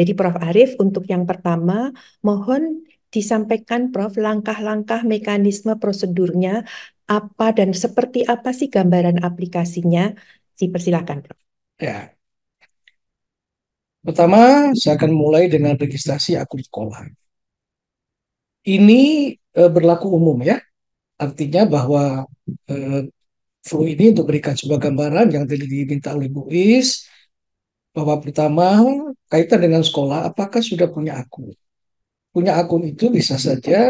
Jadi Prof. Arief untuk yang pertama mohon disampaikan Prof langkah-langkah mekanisme prosedurnya apa dan seperti apa sih gambaran aplikasinya? Dipersilakan Prof. Ya. Pertama, saya akan mulai dengan registrasi akun sekolah. Ini e, berlaku umum ya. Artinya bahwa e, flu ini untuk berikan sebuah gambaran yang tadi diminta oleh Bu Is, bahwa pertama kaitan dengan sekolah apakah sudah punya akun. Punya akun itu bisa hmm. saja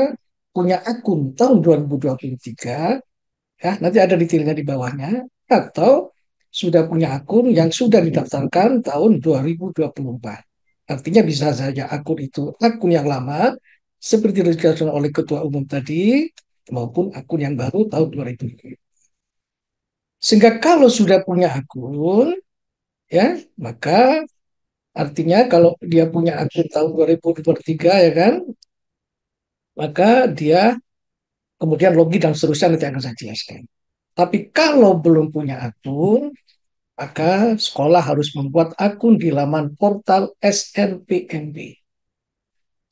punya akun tahun 2023 ya nanti ada detailnya di bawahnya atau sudah punya akun yang sudah didaftarkan tahun 2024. Artinya bisa saja akun itu akun yang lama seperti dijelaskan oleh ketua umum tadi maupun akun yang baru tahun 2000. Sehingga kalau sudah punya akun ya maka artinya kalau dia punya akun tahun 2023 ya kan maka dia kemudian logi dan seterusnya nanti akan saya jelaskan. Tapi kalau belum punya akun, maka sekolah harus membuat akun di laman portal SNPMB.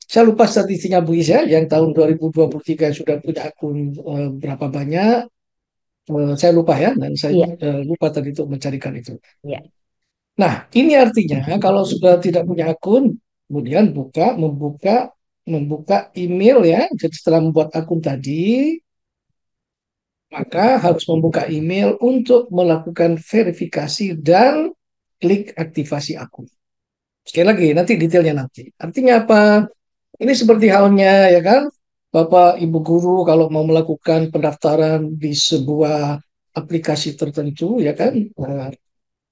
Saya lupa statistiknya Bu Isya, yang tahun 2023 sudah punya akun e, berapa banyak. E, saya lupa ya, dan saya yeah. Iya. e, lupa tadi untuk mencarikan itu. Yeah. Nah, ini artinya kalau sudah tidak punya akun, kemudian buka, membuka, membuka email ya. Jadi setelah membuat akun tadi, maka harus membuka email untuk melakukan verifikasi dan klik aktivasi akun. Sekali lagi, nanti detailnya nanti. Artinya apa? Ini seperti halnya ya kan, Bapak Ibu guru kalau mau melakukan pendaftaran di sebuah aplikasi tertentu ya kan, nah,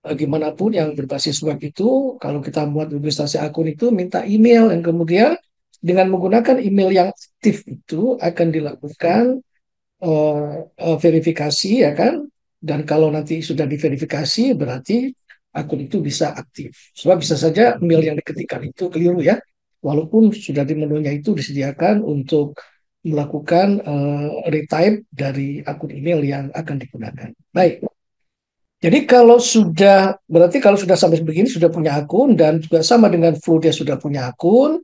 Bagaimanapun eh, yang berbasis web itu kalau kita buat registrasi akun itu minta email yang kemudian dengan menggunakan email yang aktif itu akan dilakukan uh, uh, verifikasi ya kan dan kalau nanti sudah diverifikasi berarti akun itu bisa aktif sebab bisa saja email yang diketikkan itu keliru ya walaupun sudah di menunya itu disediakan untuk melakukan uh, retype dari akun email yang akan digunakan baik jadi kalau sudah berarti kalau sudah sampai begini sudah punya akun dan juga sama dengan flu dia sudah punya akun,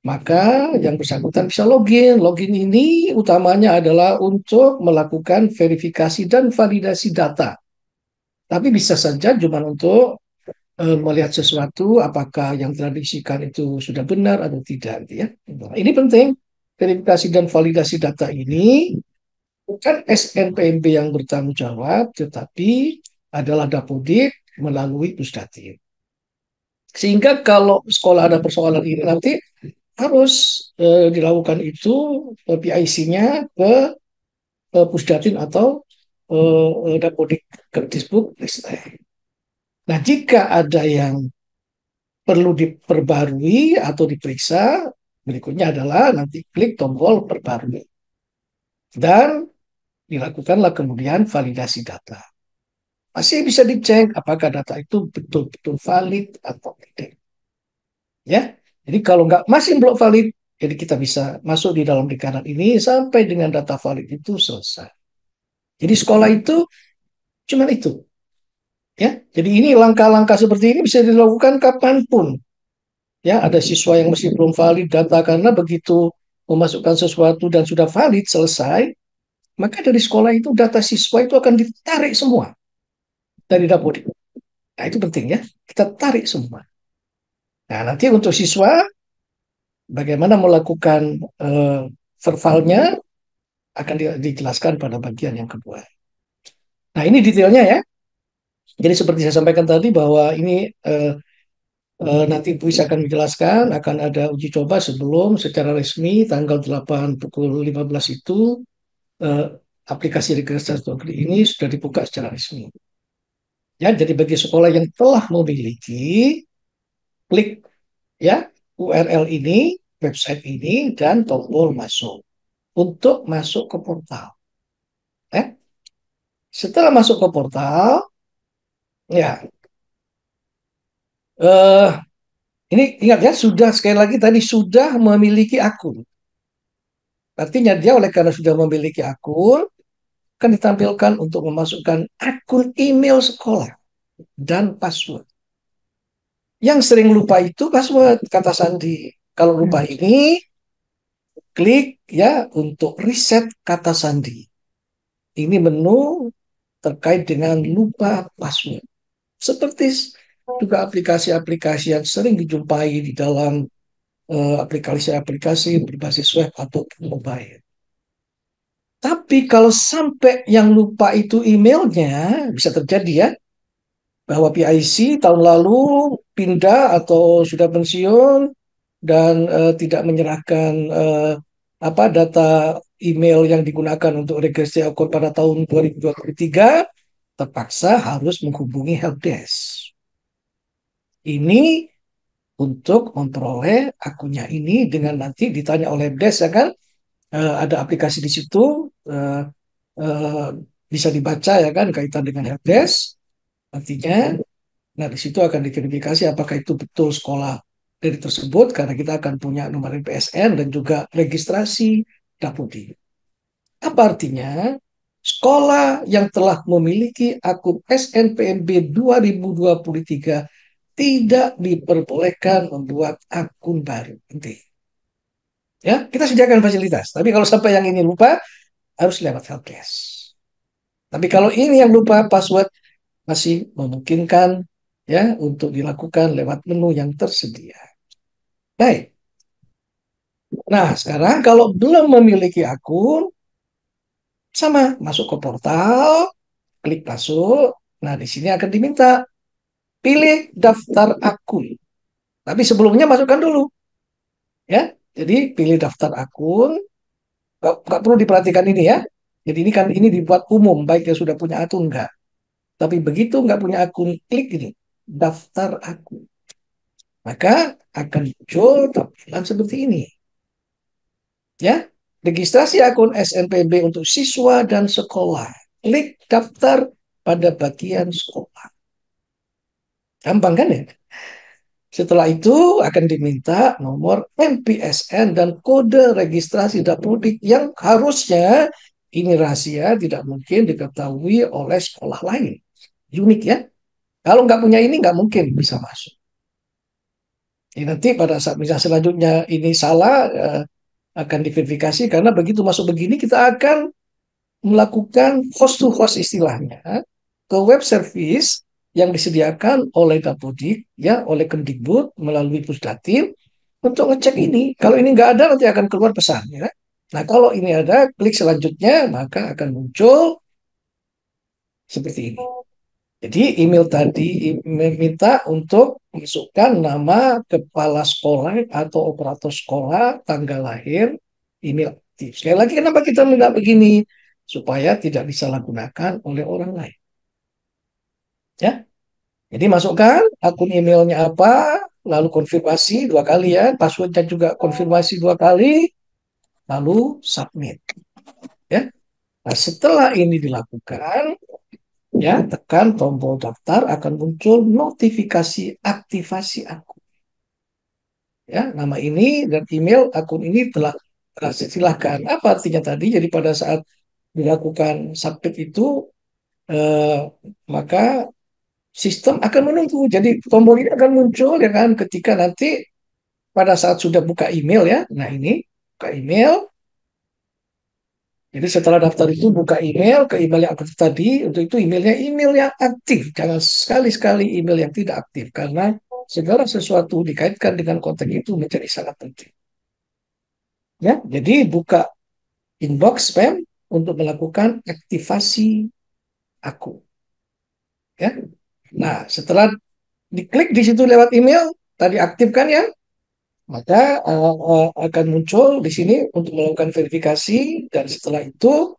maka yang bersangkutan bisa login. Login ini utamanya adalah untuk melakukan verifikasi dan validasi data. Tapi bisa saja cuma untuk eh, melihat sesuatu apakah yang telah itu sudah benar atau tidak gitu ya. ini penting verifikasi dan validasi data ini bukan SNPMB yang bertanggung jawab, tetapi adalah dapodik melalui pusdatin. Sehingga kalau sekolah ada persoalan ini nanti harus eh, dilakukan itu eh, PIC-nya ke eh, pusdatin atau eh, eh dapodik Facebook. Nah jika ada yang perlu diperbarui atau diperiksa, berikutnya adalah nanti klik tombol perbarui. Dan dilakukanlah kemudian validasi data. Masih bisa dicek apakah data itu betul-betul valid atau tidak. Ya, jadi kalau nggak masih belum valid, jadi kita bisa masuk di dalam rekanan ini sampai dengan data valid itu selesai. Jadi sekolah itu cuma itu. Ya, jadi ini langkah-langkah seperti ini bisa dilakukan kapanpun. Ya, ada siswa yang masih belum valid data karena begitu memasukkan sesuatu dan sudah valid selesai, maka dari sekolah itu data siswa itu akan ditarik semua dari itu, Nah itu penting ya, kita tarik semua. Nah nanti untuk siswa, bagaimana melakukan uh, verbalnya akan dijelaskan pada bagian yang kedua. Nah ini detailnya ya. Jadi seperti saya sampaikan tadi bahwa ini uh, uh, nanti Buis akan menjelaskan akan ada uji coba sebelum secara resmi tanggal 8 pukul 15 itu uh, aplikasi registrasi ini sudah dibuka secara resmi. Ya, jadi bagi sekolah yang telah memiliki klik ya URL ini, website ini dan tombol masuk untuk masuk ke portal. Eh? Setelah masuk ke portal, ya uh, ini ingat ya sudah sekali lagi tadi sudah memiliki akun. Artinya dia oleh karena sudah memiliki akun, akan ditampilkan untuk memasukkan akun email sekolah dan password. Yang sering lupa itu password, kata Sandi. Kalau lupa hmm. ini, klik ya untuk reset kata Sandi. Ini menu terkait dengan lupa password. Seperti juga aplikasi-aplikasi yang sering dijumpai di dalam eh, aplikasi-aplikasi uh, aplikasi -aplikasi berbasis web atau mobile. Tapi kalau sampai yang lupa itu emailnya, bisa terjadi ya, bahwa PIC tahun lalu pindah atau sudah pensiun dan uh, tidak menyerahkan uh, apa data email yang digunakan untuk regresi akun pada tahun 2023 terpaksa harus menghubungi helpdesk. Ini untuk memperoleh akunnya ini dengan nanti ditanya oleh helpdesk ya kan uh, ada aplikasi di situ uh, uh, bisa dibaca ya kan kaitan dengan helpdesk artinya nah di situ akan diverifikasi apakah itu betul sekolah dari tersebut karena kita akan punya nomor PSN dan juga registrasi Dapodi. Apa artinya? Sekolah yang telah memiliki akun SNPNB 2023 tidak diperbolehkan membuat akun baru. Penting. Ya, kita sediakan fasilitas. Tapi kalau sampai yang ini lupa, harus lewat helpdesk. Tapi kalau ini yang lupa password masih memungkinkan ya untuk dilakukan lewat menu yang tersedia. Baik. Nah, sekarang kalau belum memiliki akun, sama, masuk ke portal, klik masuk. Nah, di sini akan diminta pilih daftar akun. Tapi sebelumnya masukkan dulu. Ya. Jadi pilih daftar akun, nggak, perlu diperhatikan ini ya. Jadi ini kan ini dibuat umum, baik yang sudah punya akun enggak. Tapi begitu nggak punya akun, klik ini, daftar akun. Maka akan muncul tampilan seperti ini. Ya, registrasi akun SNPB untuk siswa dan sekolah. Klik daftar pada bagian sekolah. Gampang kan ya? Setelah itu akan diminta nomor MPSN dan kode registrasi dapodik yang harusnya ini rahasia tidak mungkin diketahui oleh sekolah lain. Unik ya. Kalau nggak punya ini nggak mungkin bisa masuk. Ya, nanti pada saat misalnya selanjutnya ini salah eh, akan diverifikasi karena begitu masuk begini kita akan melakukan host to host istilahnya ke web service yang disediakan oleh Kapodik, ya oleh Kemdikbud melalui Pusdatin untuk ngecek ini. Kalau ini nggak ada nanti akan keluar pesan ya. Nah, kalau ini ada klik selanjutnya maka akan muncul seperti ini. Jadi email tadi meminta untuk masukkan nama kepala sekolah atau operator sekolah, tanggal lahir, email Sekali lagi kenapa kita minta begini? Supaya tidak disalahgunakan oleh orang lain. Ya. Jadi masukkan akun emailnya apa, lalu konfirmasi dua kali ya, passwordnya juga konfirmasi dua kali, lalu submit. Ya. Nah, setelah ini dilakukan, ya tekan tombol daftar akan muncul notifikasi aktivasi akun. Ya, nama ini dan email akun ini telah silahkan. Apa artinya tadi? Jadi pada saat dilakukan submit itu, eh, maka sistem akan menunggu. Jadi tombol ini akan muncul ya kan ketika nanti pada saat sudah buka email ya. Nah ini buka email. Jadi setelah daftar itu buka email ke email yang aktif tadi. Untuk itu emailnya email yang aktif. Jangan sekali-sekali email yang tidak aktif karena segala sesuatu dikaitkan dengan konten itu menjadi sangat penting. Ya, jadi buka inbox spam untuk melakukan aktivasi aku. Ya, Nah, setelah diklik di situ lewat email, tadi aktifkan ya, maka uh, uh, akan muncul di sini untuk melakukan verifikasi dan setelah itu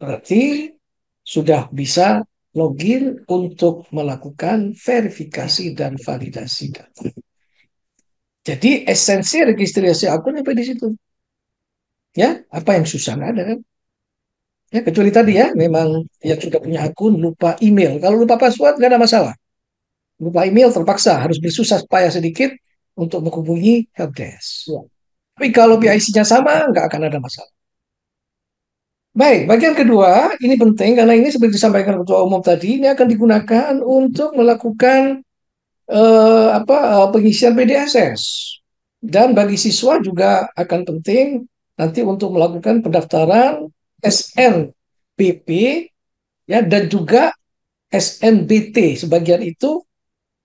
berarti sudah bisa login untuk melakukan verifikasi dan validasi data. Jadi esensi registrasi akun sampai di situ? Ya, apa yang susah ada kan? Ya, kecuali tadi ya, memang yang sudah punya akun lupa email. Kalau lupa password nggak ada masalah. Lupa email terpaksa harus bersusah payah sedikit untuk menghubungi helpdesk. Ya. Tapi kalau PIC-nya sama nggak akan ada masalah. Baik, bagian kedua ini penting karena ini seperti disampaikan ketua umum tadi ini akan digunakan untuk melakukan eh, apa eh, pengisian PDSS dan bagi siswa juga akan penting nanti untuk melakukan pendaftaran SNPP ya dan juga SNBT sebagian itu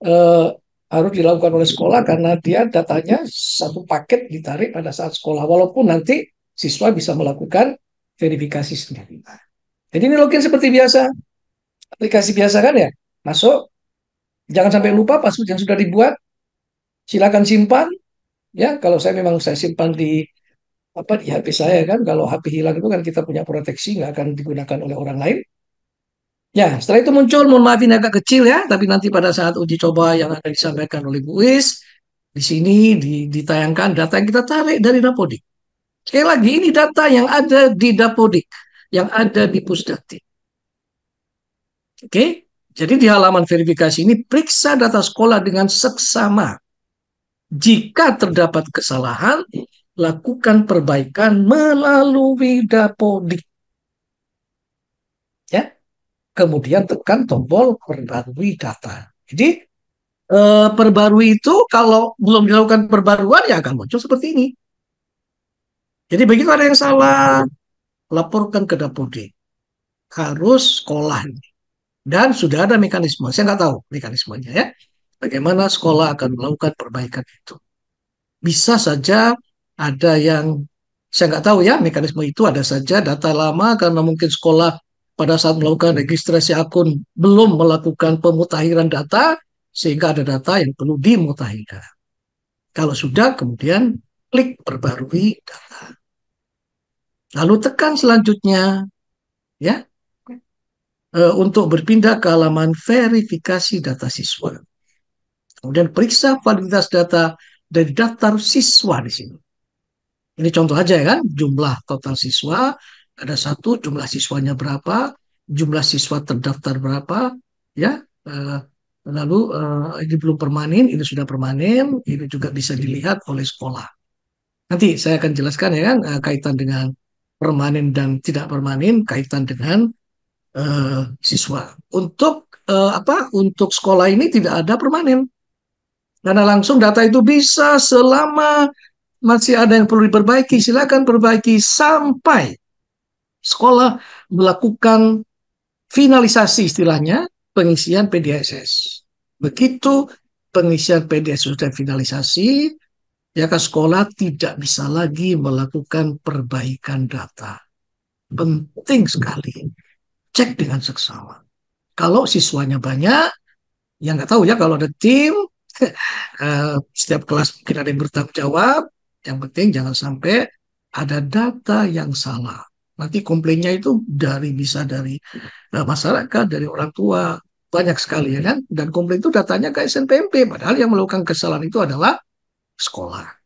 eh, harus dilakukan oleh sekolah karena dia datanya satu paket ditarik pada saat sekolah walaupun nanti siswa bisa melakukan verifikasi sendiri. Jadi ini login seperti biasa, aplikasi biasa kan ya, masuk, jangan sampai lupa password yang sudah dibuat, silakan simpan, ya kalau saya memang saya simpan di apa di HP saya kan kalau HP hilang itu kan kita punya proteksi nggak akan digunakan oleh orang lain ya setelah itu muncul mohon maaf ini agak kecil ya tapi nanti pada saat uji coba yang akan disampaikan oleh Bu Is di sini di, ditayangkan data yang kita tarik dari Dapodik sekali lagi ini data yang ada di Dapodik yang ada di Pusdati oke jadi di halaman verifikasi ini periksa data sekolah dengan seksama jika terdapat kesalahan lakukan perbaikan melalui dapodik. Ya. Kemudian tekan tombol perbarui data. Jadi eh, perbarui itu kalau belum dilakukan perbaruan ya akan muncul seperti ini. Jadi begitu ada yang salah, laporkan ke dapodik. Harus sekolah. Dan sudah ada mekanisme. Saya nggak tahu mekanismenya ya. Bagaimana sekolah akan melakukan perbaikan itu. Bisa saja ada yang saya nggak tahu ya mekanisme itu ada saja data lama karena mungkin sekolah pada saat melakukan registrasi akun belum melakukan pemutahiran data sehingga ada data yang perlu dimutahirkan. Kalau sudah kemudian klik perbarui data. Lalu tekan selanjutnya ya e, untuk berpindah ke halaman verifikasi data siswa. Kemudian periksa validitas data dari daftar siswa di sini. Ini contoh aja ya kan, jumlah total siswa ada satu, jumlah siswanya berapa, jumlah siswa terdaftar berapa, ya. Eh, lalu eh, ini belum permanen, ini sudah permanen, ini juga bisa dilihat oleh sekolah. Nanti saya akan jelaskan ya kan eh, kaitan dengan permanen dan tidak permanen, kaitan dengan uh, siswa. Untuk uh, apa? Untuk sekolah ini tidak ada permanen karena langsung data itu bisa selama masih ada yang perlu diperbaiki, silakan perbaiki sampai sekolah melakukan finalisasi istilahnya pengisian PDSS. Begitu pengisian PDSS sudah finalisasi, ya kan sekolah tidak bisa lagi melakukan perbaikan data. Penting sekali. Cek dengan seksama. Kalau siswanya banyak, yang nggak tahu ya kalau ada tim, eh, setiap kelas mungkin ada yang bertanggung jawab, yang penting jangan sampai ada data yang salah. Nanti komplainnya itu dari bisa dari eh, masyarakat, dari orang tua, banyak sekali ya kan. Dan komplain itu datanya ke SNPMP, padahal yang melakukan kesalahan itu adalah sekolah.